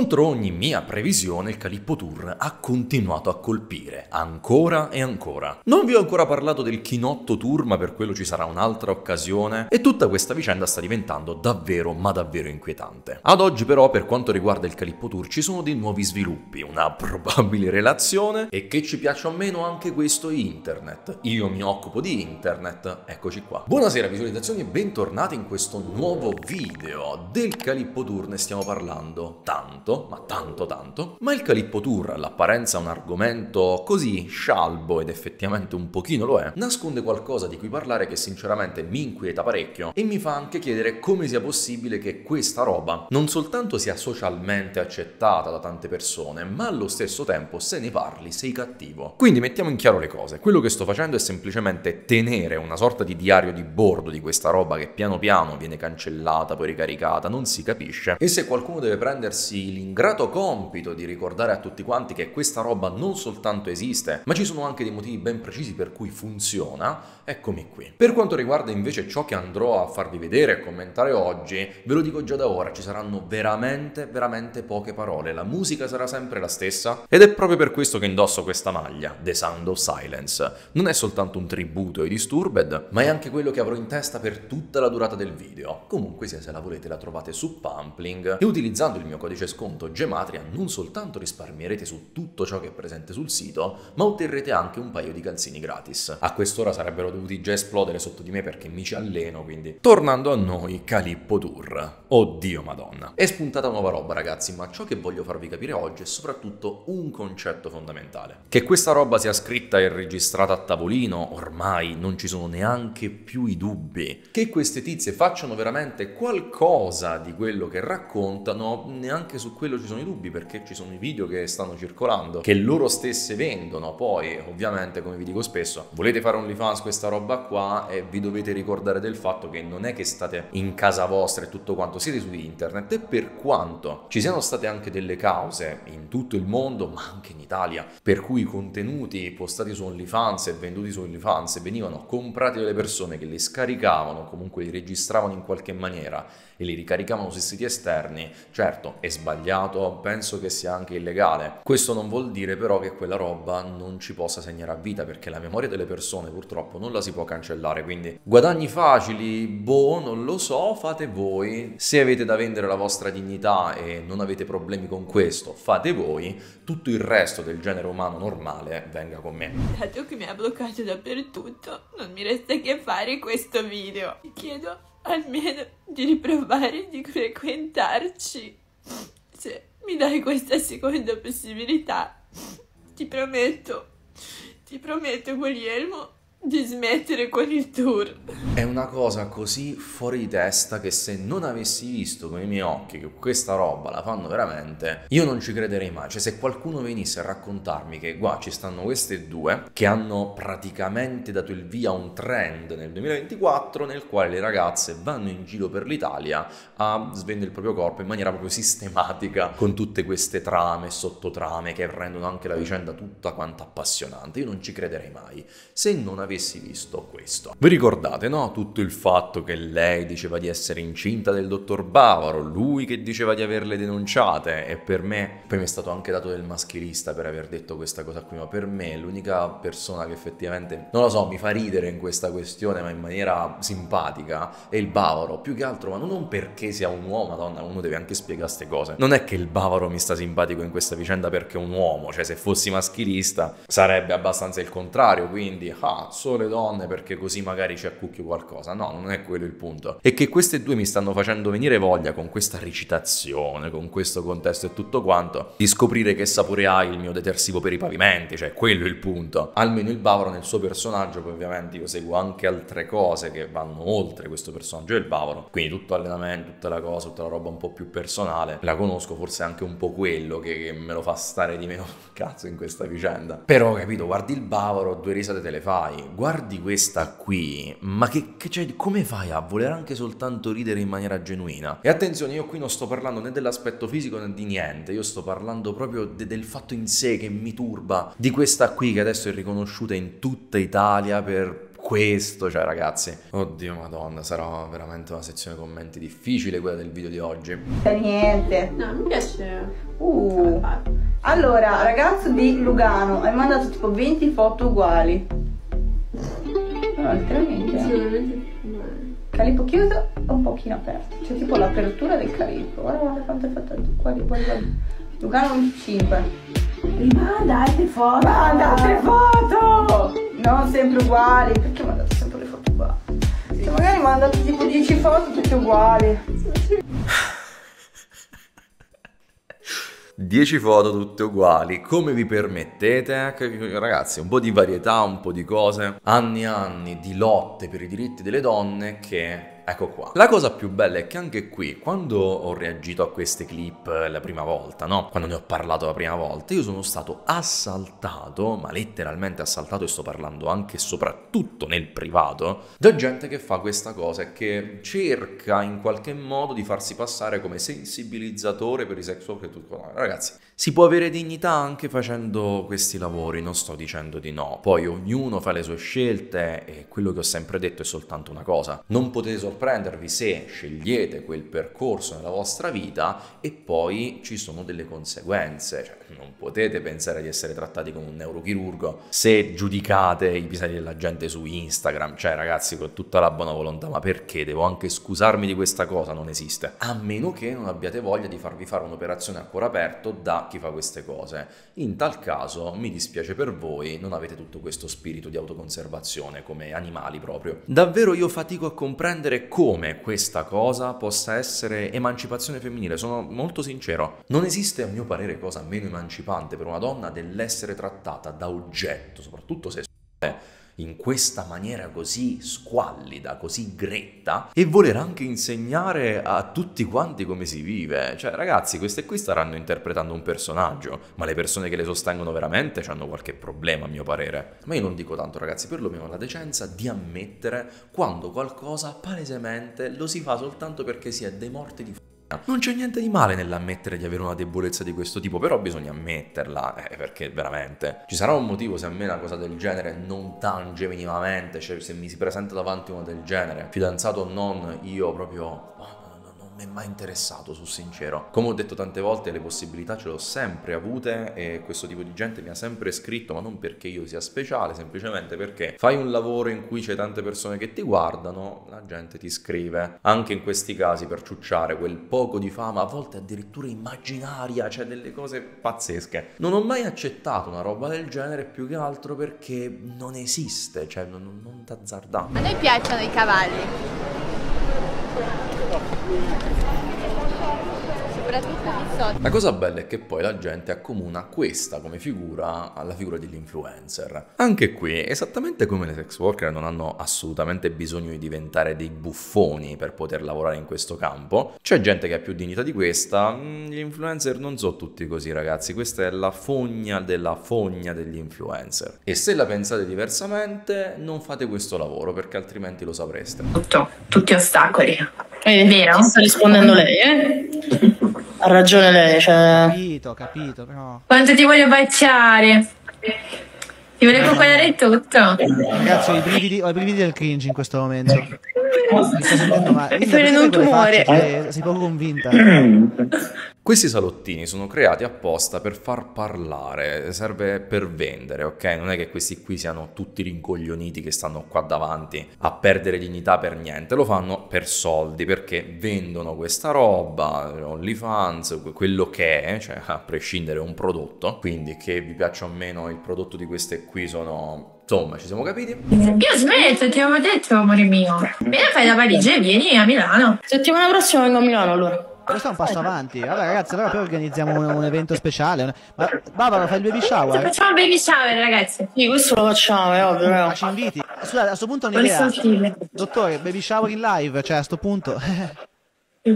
Contro ogni mia previsione il Calippo Tour ha continuato a colpire, ancora e ancora. Non vi ho ancora parlato del Chinotto Tour, ma per quello ci sarà un'altra occasione, e tutta questa vicenda sta diventando davvero ma davvero inquietante. Ad oggi però, per quanto riguarda il Calippo Tour, ci sono dei nuovi sviluppi, una probabile relazione, e che ci piaccia o meno anche questo internet. Io mi occupo di internet, eccoci qua. Buonasera visualizzazioni e bentornati in questo nuovo video. Del Calippo Tour ne stiamo parlando tanto tanto, ma tanto tanto, ma il Calippo Tour, all'apparenza un argomento così scialbo ed effettivamente un pochino lo è, nasconde qualcosa di cui parlare che sinceramente mi inquieta parecchio e mi fa anche chiedere come sia possibile che questa roba non soltanto sia socialmente accettata da tante persone, ma allo stesso tempo se ne parli sei cattivo. Quindi mettiamo in chiaro le cose, quello che sto facendo è semplicemente tenere una sorta di diario di bordo di questa roba che piano piano viene cancellata, poi ricaricata, non si capisce, e se qualcuno deve prendersi l'ingrato compito di ricordare a tutti quanti che questa roba non soltanto esiste, ma ci sono anche dei motivi ben precisi per cui funziona, eccomi qui. Per quanto riguarda invece ciò che andrò a farvi vedere e commentare oggi, ve lo dico già da ora, ci saranno veramente, veramente poche parole, la musica sarà sempre la stessa ed è proprio per questo che indosso questa maglia, The Sound of Silence. Non è soltanto un tributo ai Disturbed, ma è anche quello che avrò in testa per tutta la durata del video. Comunque sia, se la volete la trovate su Pumpling e utilizzando il mio codice sconto sconto Gematria non soltanto risparmierete su tutto ciò che è presente sul sito, ma otterrete anche un paio di calzini gratis. A quest'ora sarebbero dovuti già esplodere sotto di me perché mi ci alleno, quindi... Tornando a noi, Calippo Tour. Oddio madonna. È spuntata nuova roba ragazzi, ma ciò che voglio farvi capire oggi è soprattutto un concetto fondamentale. Che questa roba sia scritta e registrata a tavolino, ormai non ci sono neanche più i dubbi. Che queste tizie facciano veramente qualcosa di quello che raccontano, neanche su su quello ci sono i dubbi perché ci sono i video che stanno circolando, che loro stesse vendono. Poi, ovviamente, come vi dico spesso, volete fare OnlyFans questa roba qua e vi dovete ricordare del fatto che non è che state in casa vostra e tutto quanto, siete su internet e per quanto ci siano state anche delle cause in tutto il mondo, ma anche in Italia, per cui i contenuti postati su OnlyFans e venduti su OnlyFans venivano comprati dalle persone che li scaricavano, comunque li registravano in qualche maniera e li ricaricavano sui siti esterni, certo è sbagliato, penso che sia anche illegale. Questo non vuol dire però che quella roba non ci possa segnare a vita perché la memoria delle persone purtroppo non la si può cancellare, quindi guadagni facili, boh, non lo so, fate voi. Se avete da vendere la vostra dignità e non avete problemi con questo, fate voi, tutto il resto del genere umano normale venga con me. Dato che mi ha bloccato dappertutto, non mi resta che fare questo video. Ti chiedo almeno di riprovare di frequentarci. Se mi dai questa seconda possibilità, ti prometto, ti prometto Guglielmo di smettere con il tour. È una cosa così fuori di testa che se non avessi visto con i miei occhi che questa roba la fanno veramente, io non ci crederei mai. Cioè se qualcuno venisse a raccontarmi che qua ci stanno queste due che hanno praticamente dato il via a un trend nel 2024 nel quale le ragazze vanno in giro per l'Italia a svendere il proprio corpo in maniera proprio sistematica con tutte queste trame sottotrame che rendono anche la vicenda tutta quanta appassionante, io non ci crederei mai. Se non avessi avessi visto questo. Vi ricordate, no? Tutto il fatto che lei diceva di essere incinta del dottor Bavaro, lui che diceva di averle denunciate e per me, poi mi è stato anche dato del maschilista per aver detto questa cosa qui, ma per me l'unica persona che effettivamente, non lo so, mi fa ridere in questa questione, ma in maniera simpatica, è il Bavaro, più che altro, ma non perché sia un uomo, madonna, uno deve anche spiegare queste cose. Non è che il Bavaro mi sta simpatico in questa vicenda perché è un uomo, cioè se fossi maschilista sarebbe abbastanza il contrario, quindi ah, solo donne perché così magari ci accucchio qualcosa. No, non è quello il punto. È che queste due mi stanno facendo venire voglia con questa recitazione, con questo contesto e tutto quanto, di scoprire che sapore ha il mio detersivo per i pavimenti, cioè quello è il punto. Almeno il Bavaro nel suo personaggio, poi ovviamente io seguo anche altre cose che vanno oltre questo personaggio del Bavaro, quindi tutto allenamento, tutta la cosa, tutta la roba un po' più personale, la conosco forse anche un po' quello che, che me lo fa stare di meno cazzo in questa vicenda. Però capito, guardi il Bavaro, due risate te le fai, guardi questa qui, ma che, che cioè, come fai a voler anche soltanto ridere in maniera genuina? E attenzione, io qui non sto parlando né dell'aspetto fisico né di niente, io sto parlando proprio de, del fatto in sé che mi turba, di questa qui che adesso è riconosciuta in tutta Italia per questo, cioè ragazzi, oddio madonna, sarà veramente una sezione commenti difficile quella del video di oggi. Per niente. No, mi piace. Uh. Allora, ragazzo di Lugano, hai mandato tipo 20 foto uguali altrimenti eh. Calippo chiuso un pochino aperto, cioè tipo l'apertura del calippo. Guarda, guarda quanto è fatto qua di qua di qua. Lugano 25. Mandate foto! Mandate foto! Non sempre uguali, perché mandate sempre le foto uguali? Sì. Cioè, magari mandate tipo 10 foto tutte uguali. 10 foto tutte uguali, come vi permettete? Ragazzi, un po' di varietà, un po' di cose, anni e anni di lotte per i diritti delle donne che Ecco qua. La cosa più bella è che anche qui, quando ho reagito a queste clip eh, la prima volta, no? Quando ne ho parlato la prima volta, io sono stato assaltato, ma letteralmente assaltato e sto parlando anche e soprattutto nel privato, da gente che fa questa cosa e che cerca in qualche modo di farsi passare come sensibilizzatore per i sex worker e tutto quello. Ragazzi, si può avere dignità anche facendo questi lavori, non sto dicendo di no. Poi ognuno fa le sue scelte e quello che ho sempre detto è soltanto una cosa. Non potete sorprendervi se scegliete quel percorso nella vostra vita e poi ci sono delle conseguenze, cioè, non potete pensare di essere trattati come un neurochirurgo se giudicate i bisogni della gente su Instagram, cioè ragazzi con tutta la buona volontà, ma perché devo anche scusarmi di questa cosa? Non esiste, a meno che non abbiate voglia di farvi fare un'operazione a cuore aperto da chi fa queste cose. In tal caso mi dispiace per voi, non avete tutto questo spirito di autoconservazione come animali proprio. Davvero io fatico a comprendere come questa cosa possa essere emancipazione femminile. Sono molto sincero. Non esiste, a mio parere, cosa meno emancipante per una donna dell'essere trattata da oggetto, soprattutto se è in questa maniera così squallida, così gretta e voler anche insegnare a tutti quanti come si vive. Cioè ragazzi, queste qui staranno interpretando un personaggio, ma le persone che le sostengono veramente hanno qualche problema a mio parere. Ma io non dico tanto ragazzi, perlomeno la decenza di ammettere quando qualcosa palesemente lo si fa soltanto perché si è dei morti di f***. Non c'è niente di male nell'ammettere di avere una debolezza di questo tipo, però bisogna ammetterla, eh, perché veramente ci sarà un motivo se a me una cosa del genere non tange minimamente, cioè se mi si presenta davanti una del genere, fidanzato o non, io proprio... Oh, mi è mai interessato, sono sincero. Come ho detto tante volte, le possibilità ce le ho sempre avute e questo tipo di gente mi ha sempre scritto, ma non perché io sia speciale, semplicemente perché fai un lavoro in cui c'è tante persone che ti guardano, la gente ti scrive. Anche in questi casi per ciucciare quel poco di fama, a volte addirittura immaginaria, cioè delle cose pazzesche. Non ho mai accettato una roba del genere più che altro perché non esiste, cioè non, non t'azzardare. A noi piacciono i cavalli. La cosa bella è che poi la gente accomuna questa come figura alla figura dell'influencer. Anche qui, esattamente come le sex worker non hanno assolutamente bisogno di diventare dei buffoni per poter lavorare in questo campo, c'è gente che ha più dignità di questa, mm, gli influencer non sono tutti così ragazzi, questa è la fogna della fogna degli influencer. E se la pensate diversamente, non fate questo lavoro perché altrimenti lo sapreste. Tutto, tutti ostacoli. È vero? Ti sta rispondendo lei, eh? Ha ragione lei, cioè... Capito, capito, però... Quanto ti voglio baciare? Ti voglio coccodare tutto. Ragazzi, ho i brividi, ho i brividi del cringe in questo momento. Mi sto sentendo male. Mi sta venendo un tumore. sei poco convinta. Questi salottini sono creati apposta per far parlare, serve per vendere, ok? Non è che questi qui siano tutti rincoglioniti che stanno qua davanti a perdere dignità per niente, lo fanno per soldi perché vendono questa roba, OnlyFans, quello che è, cioè a prescindere un prodotto, quindi che vi piaccia o meno il prodotto di queste qui sono Insomma, ci siamo capiti? Io smetto, ti avevo detto, amore mio. Bene, fai da valigia e vieni a Milano. Settimana prossima vengo a Milano allora questo è un passo avanti. Vabbè, ragazzi, allora poi organizziamo un, un evento speciale. Una... Ma Barbara, fai il baby shower? Facciamo il baby shower, ragazzi. Sì, questo lo facciamo, è ovvio. Ma ci inviti. Scusate, a questo punto è un'idea. Dottore, baby shower in live, cioè a questo punto.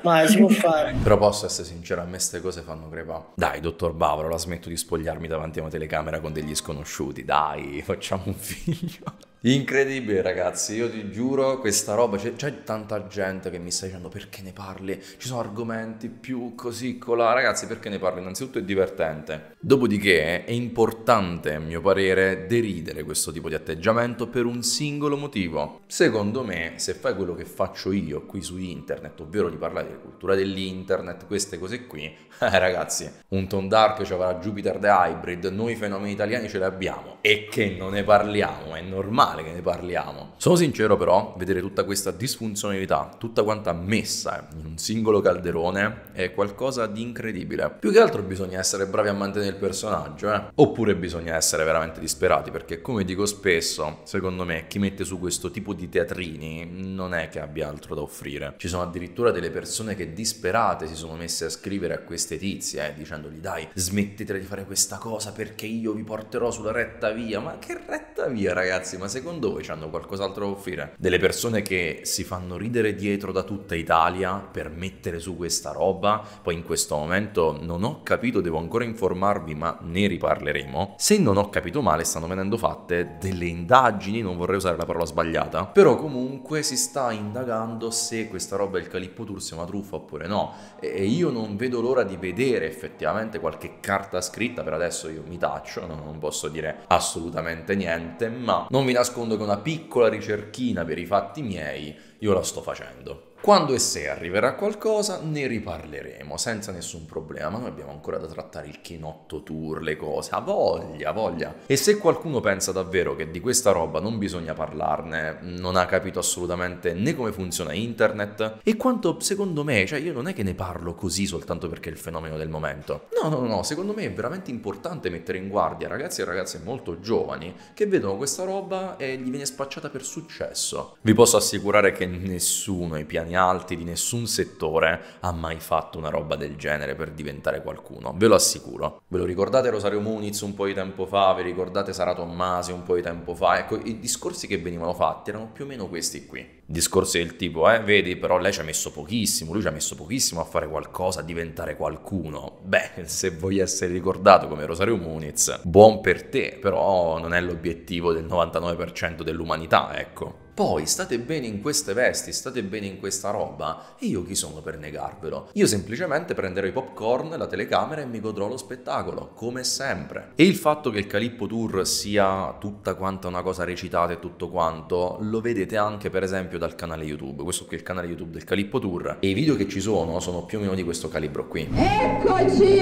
Ma si può fare. Però posso essere sincero, a me queste cose fanno crepa. Dai, dottor Bavaro, la smetto di spogliarmi davanti a una telecamera con degli sconosciuti. Dai, facciamo un figlio. Incredibile ragazzi, io ti giuro questa roba, c'è, c'è tanta gente che mi sta dicendo perché ne parli, ci sono argomenti più così colà, ragazzi perché ne parli? Innanzitutto è divertente, dopodiché è importante a mio parere deridere questo tipo di atteggiamento per un singolo motivo. Secondo me se fai quello che faccio io qui su internet, ovvero di parlare di cultura dell'internet, queste cose qui, eh ragazzi, un Tom Dark ci avrà Jupiter The Hybrid, noi fenomeni italiani ce li abbiamo e che non ne parliamo, è normale normale che ne parliamo. Sono sincero però, vedere tutta questa disfunzionalità, tutta quanta messa in un singolo calderone, è qualcosa di incredibile. Più che altro bisogna essere bravi a mantenere il personaggio, eh? Oppure bisogna essere veramente disperati, perché come dico spesso, secondo me, chi mette su questo tipo di teatrini non è che abbia altro da offrire. Ci sono addirittura delle persone che disperate si sono messe a scrivere a queste tizie, eh, dicendogli dai, smettetela di fare questa cosa perché io vi porterò sulla retta via. Ma che retta via, ragazzi? Ma secondo secondo voi hanno qualcos'altro da offrire? Delle persone che si fanno ridere dietro da tutta Italia per mettere su questa roba, poi in questo momento non ho capito, devo ancora informarvi, ma ne riparleremo. Se non ho capito male, stanno venendo fatte delle indagini, non vorrei usare la parola sbagliata, però comunque si sta indagando se questa roba il Calippo Tour sia una truffa oppure no. E io non vedo l'ora di vedere effettivamente qualche carta scritta, per adesso io mi taccio, non posso dire assolutamente niente, ma non vi nascondo nascondo che una piccola ricerchina per i fatti miei io la sto facendo. Quando e se arriverà qualcosa ne riparleremo senza nessun problema, ma noi abbiamo ancora da trattare il chinotto tour, le cose, a voglia, voglia. E se qualcuno pensa davvero che di questa roba non bisogna parlarne, non ha capito assolutamente né come funziona internet e quanto secondo me, cioè io non è che ne parlo così soltanto perché è il fenomeno del momento. No, no, no, secondo me è veramente importante mettere in guardia ragazzi e ragazze molto giovani che vedono questa roba e gli viene spacciata per successo. Vi posso assicurare che perché nessuno ai piani alti di nessun settore ha mai fatto una roba del genere per diventare qualcuno, ve lo assicuro. Ve lo ricordate Rosario Muniz un po' di tempo fa, vi ricordate Sara Tommasi un po' di tempo fa? Ecco, i discorsi che venivano fatti erano più o meno questi qui. Discorsi del tipo, eh, vedi, però lei ci ha messo pochissimo, lui ci ha messo pochissimo a fare qualcosa, a diventare qualcuno. Beh, se vuoi essere ricordato come Rosario Muniz, buon per te, però non è l'obiettivo del 99% dell'umanità, ecco poi state bene in queste vesti, state bene in questa roba, e io chi sono per negarvelo? Io semplicemente prenderò i popcorn, la telecamera e mi godrò lo spettacolo, come sempre. E il fatto che il Calippo Tour sia tutta quanta una cosa recitata e tutto quanto, lo vedete anche per esempio dal canale YouTube. Questo qui è il canale YouTube del Calippo Tour, e i video che ci sono sono più o meno di questo calibro qui. Eccoci!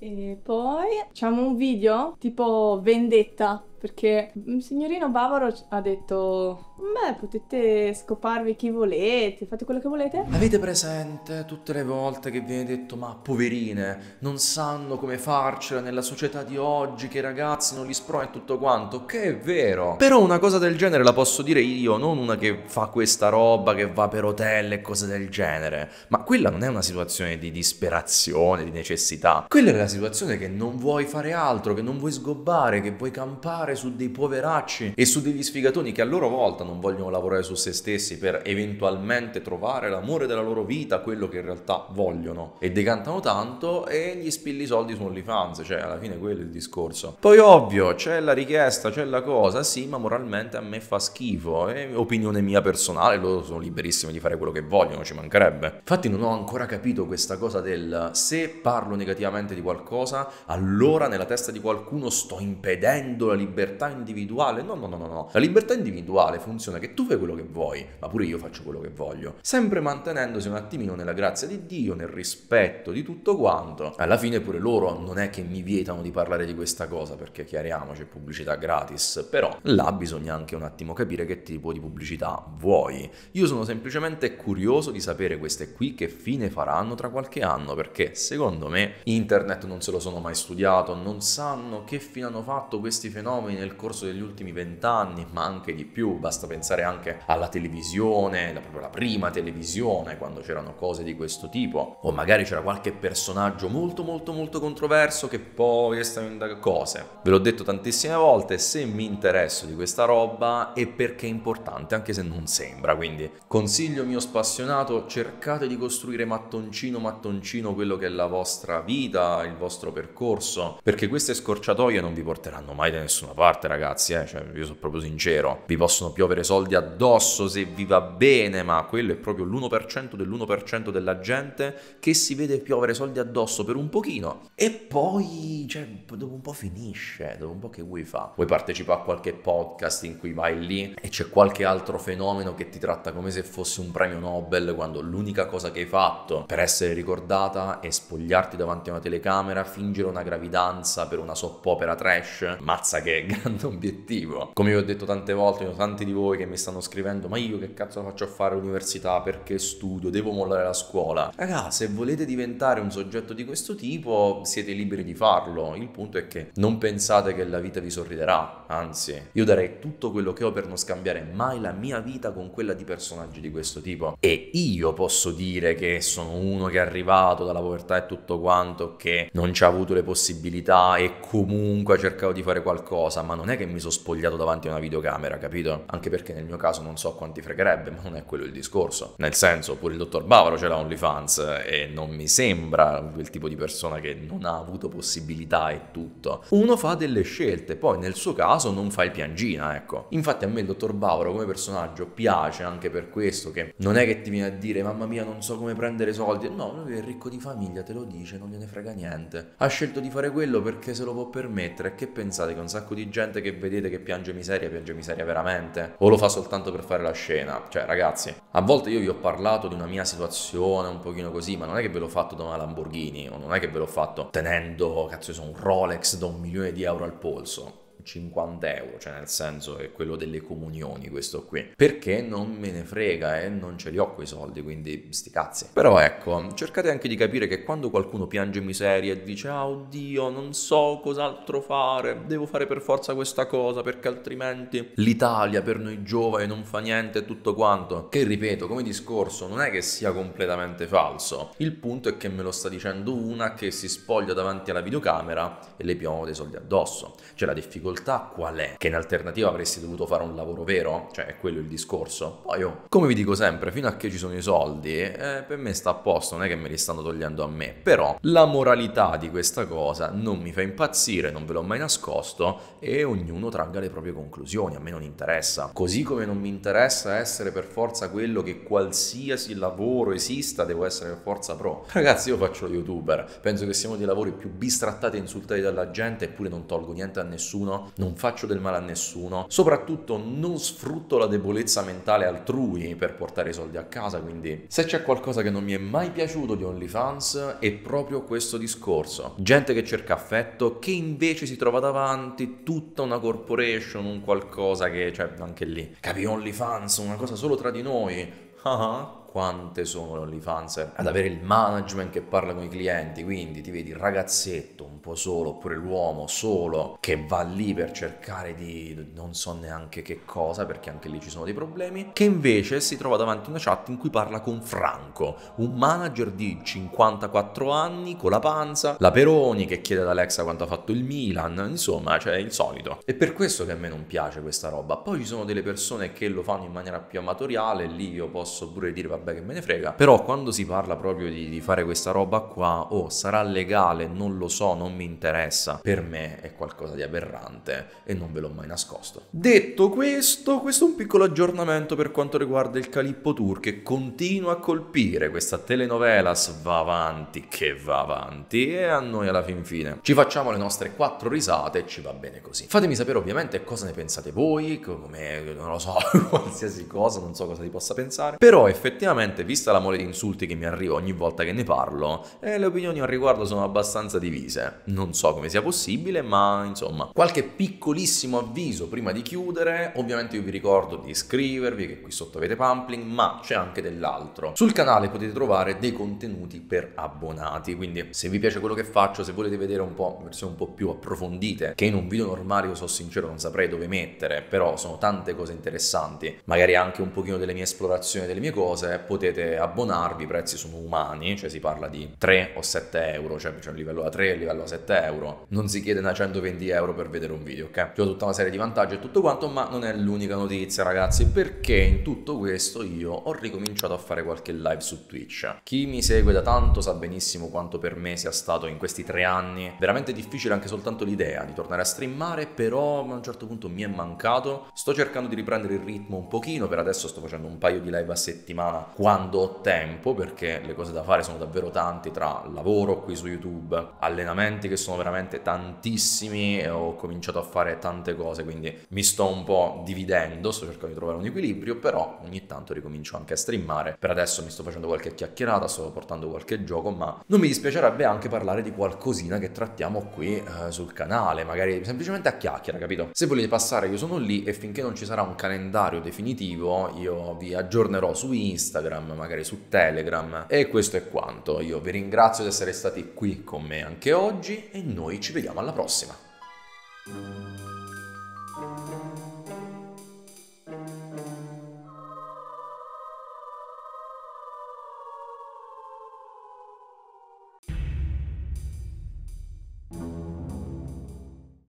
E poi facciamo un video tipo vendetta perché il signorino Bavaro ha detto Beh, potete scoparvi chi volete, fate quello che volete. Avete presente tutte le volte che viene detto ma poverine, non sanno come farcela nella società di oggi, che i ragazzi non li sprona e tutto quanto, che è vero. Però una cosa del genere la posso dire io, non una che fa questa roba, che va per hotel e cose del genere. Ma quella non è una situazione di disperazione, di necessità. Quella è la situazione che non vuoi fare altro, che non vuoi sgobbare, che vuoi campare su dei poveracci e su degli sfigatoni che a loro volta non vogliono lavorare su se stessi per eventualmente trovare l'amore della loro vita, quello che in realtà vogliono e decantano tanto e gli spilli i soldi su OnlyFans, cioè alla fine quello è il discorso. Poi ovvio, c'è la richiesta, c'è la cosa, sì, ma moralmente a me fa schifo, è opinione mia personale, loro sono liberissimi di fare quello che vogliono, ci mancherebbe. Infatti non ho ancora capito questa cosa del se parlo negativamente di qualcosa, allora nella testa di qualcuno sto impedendo la libertà individuale. No, no, no, no, no. La libertà individuale funziona funziona che tu fai quello che vuoi, ma pure io faccio quello che voglio, sempre mantenendosi un attimino nella grazia di Dio, nel rispetto di tutto quanto. Alla fine pure loro non è che mi vietano di parlare di questa cosa, perché chiariamoci, pubblicità gratis, però là bisogna anche un attimo capire che tipo di pubblicità vuoi. Io sono semplicemente curioso di sapere queste qui che fine faranno tra qualche anno, perché secondo me internet non se lo sono mai studiato, non sanno che fine hanno fatto questi fenomeni nel corso degli ultimi vent'anni, ma anche di più, basta pensare anche alla televisione, la, proprio la prima televisione, quando c'erano cose di questo tipo, o magari c'era qualche personaggio molto molto molto controverso che poi è stato da cose. Ve l'ho detto tantissime volte, se mi interesso di questa roba è perché è importante, anche se non sembra, quindi consiglio mio spassionato, cercate di costruire mattoncino mattoncino quello che è la vostra vita, il vostro percorso, perché queste scorciatoie non vi porteranno mai da nessuna parte, ragazzi, eh? cioè, io sono proprio sincero, vi possono piovere avere soldi addosso se vi va bene, ma quello è proprio l'1% dell'1% della gente che si vede piovere soldi addosso per un pochino e poi, cioè, dopo un po' finisce, dopo un po' che vuoi fa? Vuoi partecipare a qualche podcast in cui vai lì e c'è qualche altro fenomeno che ti tratta come se fosse un premio Nobel quando l'unica cosa che hai fatto per essere ricordata è spogliarti davanti a una telecamera, fingere una gravidanza per una soppopera trash? Mazza che grande obiettivo! Come vi ho detto tante volte, io tanti di voi voi che mi stanno scrivendo, ma io che cazzo faccio a fare università? Perché studio? Devo mollare la scuola? Raga, se volete diventare un soggetto di questo tipo, siete liberi di farlo. Il punto è che non pensate che la vita vi sorriderà, anzi, io darei tutto quello che ho per non scambiare mai la mia vita con quella di personaggi di questo tipo. E io posso dire che sono uno che è arrivato dalla povertà e tutto quanto, che non ci ha avuto le possibilità e comunque ha cercato di fare qualcosa, ma non è che mi sono spogliato davanti a una videocamera, capito? Anche per perché nel mio caso non so quanti fregherebbe, ma non è quello il discorso. Nel senso, pure il dottor Bavaro ce l'ha OnlyFans eh, e non mi sembra quel tipo di persona che non ha avuto possibilità e tutto. Uno fa delle scelte, poi nel suo caso non fa il piangina, ecco. Infatti a me il dottor Bavaro come personaggio piace anche per questo che non è che ti viene a dire mamma mia non so come prendere soldi, no, lui è ricco di famiglia, te lo dice, non gliene frega niente. Ha scelto di fare quello perché se lo può permettere. Che pensate che un sacco di gente che vedete che piange miseria, piange miseria veramente? o lo fa soltanto per fare la scena. Cioè, ragazzi, a volte io vi ho parlato di una mia situazione un pochino così, ma non è che ve l'ho fatto da una Lamborghini o non è che ve l'ho fatto tenendo, cazzo, io sono un Rolex da un milione di euro al polso 50 euro, cioè nel senso è quello delle comunioni questo qui, perché non me ne frega e eh? non ce li ho quei soldi, quindi sti cazzi. Però ecco, cercate anche di capire che quando qualcuno piange miseria e dice ah oddio non so cos'altro fare, devo fare per forza questa cosa perché altrimenti l'Italia per noi giovani non fa niente e tutto quanto, che ripeto come discorso non è che sia completamente falso, il punto è che me lo sta dicendo una che si spoglia davanti alla videocamera e le piove dei soldi addosso, c'è la difficoltà difficoltà qual è? Che in alternativa avresti dovuto fare un lavoro vero? Cioè, è quello il discorso? Poi, oh, come vi dico sempre, fino a che ci sono i soldi, eh, per me sta a posto, non è che me li stanno togliendo a me. Però la moralità di questa cosa non mi fa impazzire, non ve l'ho mai nascosto e ognuno tragga le proprie conclusioni, a me non interessa. Così come non mi interessa essere per forza quello che qualsiasi lavoro esista, devo essere per forza pro. Ragazzi, io faccio lo youtuber, penso che siamo dei lavori più bistrattati e insultati dalla gente eppure non tolgo niente a nessuno non faccio del male a nessuno, soprattutto non sfrutto la debolezza mentale altrui per portare i soldi a casa, quindi se c'è qualcosa che non mi è mai piaciuto di OnlyFans è proprio questo discorso. Gente che cerca affetto, che invece si trova davanti tutta una corporation, un qualcosa che, cioè, anche lì, capi OnlyFans, una cosa solo tra di noi. Ah, ah quante sono le fans ad avere il management che parla con i clienti, quindi ti vedi il ragazzetto un po' solo, oppure l'uomo solo che va lì per cercare di non so neanche che cosa, perché anche lì ci sono dei problemi, che invece si trova davanti a una chat in cui parla con Franco, un manager di 54 anni con la panza, la Peroni che chiede ad Alexa quanto ha fatto il Milan, insomma, cioè il solito. È per questo che a me non piace questa roba. Poi ci sono delle persone che lo fanno in maniera più amatoriale, lì io posso pure dire vabbè che me ne frega. Però quando si parla proprio di, di fare questa roba qua, o oh, sarà legale, non lo so, non mi interessa, per me è qualcosa di aberrante e non ve l'ho mai nascosto. Detto questo, questo è un piccolo aggiornamento per quanto riguarda il Calippo Tour che continua a colpire questa telenovela va avanti che va avanti e a noi alla fin fine. Ci facciamo le nostre quattro risate e ci va bene così. Fatemi sapere ovviamente cosa ne pensate voi, come, non lo so, qualsiasi cosa, non so cosa si possa pensare, però effettivamente ultimamente, vista la mole di insulti che mi arriva ogni volta che ne parlo, eh, le opinioni al riguardo sono abbastanza divise. Non so come sia possibile, ma insomma, qualche piccolissimo avviso prima di chiudere. Ovviamente io vi ricordo di iscrivervi, che qui sotto avete Pampling, ma c'è anche dell'altro. Sul canale potete trovare dei contenuti per abbonati, quindi se vi piace quello che faccio, se volete vedere un po' versioni un po' più approfondite, che in un video normale, io sono sincero, non saprei dove mettere, però sono tante cose interessanti, magari anche un pochino delle mie esplorazioni, delle mie cose, potete abbonarvi, i prezzi sono umani, cioè si parla di 3 o 7 euro, cioè c'è un livello da 3 e un livello da 7 euro, non si chiede da 120 euro per vedere un video, ok? Ci sono tutta una serie di vantaggi e tutto quanto, ma non è l'unica notizia ragazzi, perché in tutto questo io ho ricominciato a fare qualche live su Twitch. Chi mi segue da tanto sa benissimo quanto per me sia stato in questi tre anni, veramente difficile anche soltanto l'idea di tornare a streamare, però a un certo punto mi è mancato, sto cercando di riprendere il ritmo un pochino, per adesso sto facendo un paio di live a settimana quando ho tempo, perché le cose da fare sono davvero tante tra lavoro qui su YouTube, allenamenti che sono veramente tantissimi e ho cominciato a fare tante cose, quindi mi sto un po' dividendo, sto cercando di trovare un equilibrio, però ogni tanto ricomincio anche a streamare. Per adesso mi sto facendo qualche chiacchierata, sto portando qualche gioco, ma non mi dispiacerebbe anche parlare di qualcosina che trattiamo qui eh, sul canale, magari semplicemente a chiacchiera, capito? Se volete passare io sono lì e finché non ci sarà un calendario definitivo io vi aggiornerò su Instagram Instagram, magari su Telegram. E questo è quanto. Io vi ringrazio di essere stati qui con me anche oggi e noi ci vediamo alla prossima.